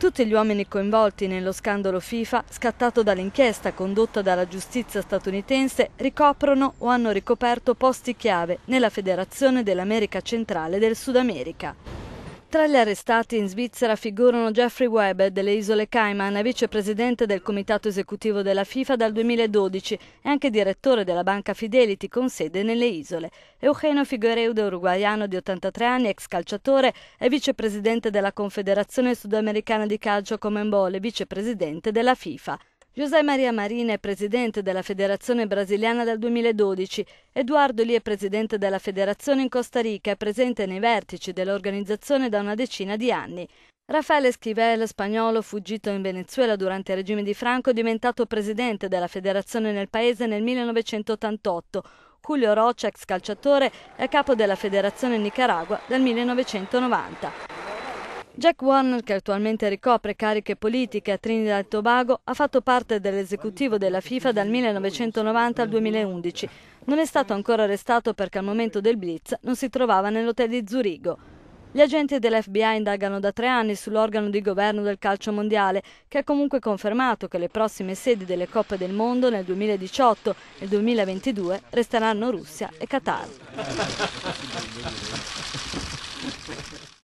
Tutti gli uomini coinvolti nello scandalo FIFA, scattato dall'inchiesta condotta dalla giustizia statunitense, ricoprono o hanno ricoperto posti chiave nella Federazione dell'America Centrale del Sud America. Tra gli arrestati in Svizzera figurano Jeffrey Webb delle Isole Cayman, vicepresidente del comitato esecutivo della FIFA dal 2012 e anche direttore della banca Fidelity con sede nelle isole. Eugenio Figueiredo, uruguaiano di 83 anni, ex calciatore, e vicepresidente della Confederazione Sudamericana di Calcio Comenbol e vicepresidente della FIFA. José Maria Marina è presidente della Federazione Brasiliana dal 2012, Eduardo Li è presidente della Federazione in Costa Rica e presente nei vertici dell'organizzazione da una decina di anni. Rafael Esquivel, spagnolo fuggito in Venezuela durante il regime di Franco, è diventato presidente della federazione nel paese nel 1988. Julio Rocha, ex calciatore, è capo della federazione in Nicaragua dal 1990. Jack Warner, che attualmente ricopre cariche politiche a Trinidad e Tobago, ha fatto parte dell'esecutivo della FIFA dal 1990 al 2011. Non è stato ancora arrestato perché al momento del blitz non si trovava nell'hotel di Zurigo. Gli agenti dell'FBI indagano da tre anni sull'organo di governo del calcio mondiale, che ha comunque confermato che le prossime sedi delle Coppe del Mondo nel 2018 e 2022 resteranno Russia e Qatar.